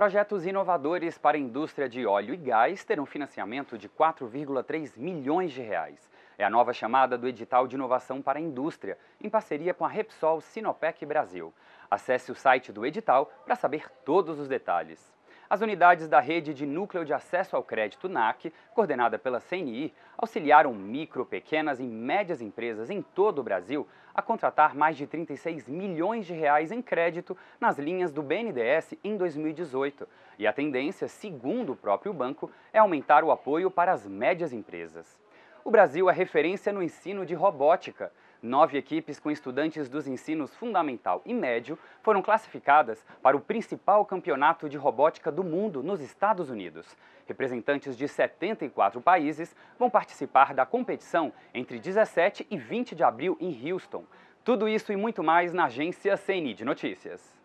Projetos inovadores para a indústria de óleo e gás terão financiamento de 4,3 milhões de reais. É a nova chamada do edital de inovação para a indústria, em parceria com a Repsol Sinopec Brasil. Acesse o site do edital para saber todos os detalhes. As unidades da Rede de Núcleo de Acesso ao Crédito NAC, coordenada pela CNI, auxiliaram micro, pequenas e médias empresas em todo o Brasil a contratar mais de 36 milhões de reais em crédito nas linhas do BNDES em 2018. E a tendência, segundo o próprio banco, é aumentar o apoio para as médias empresas. O Brasil é referência no ensino de robótica. Nove equipes com estudantes dos ensinos fundamental e médio foram classificadas para o principal campeonato de robótica do mundo nos Estados Unidos. Representantes de 74 países vão participar da competição entre 17 e 20 de abril em Houston. Tudo isso e muito mais na agência CNI de Notícias.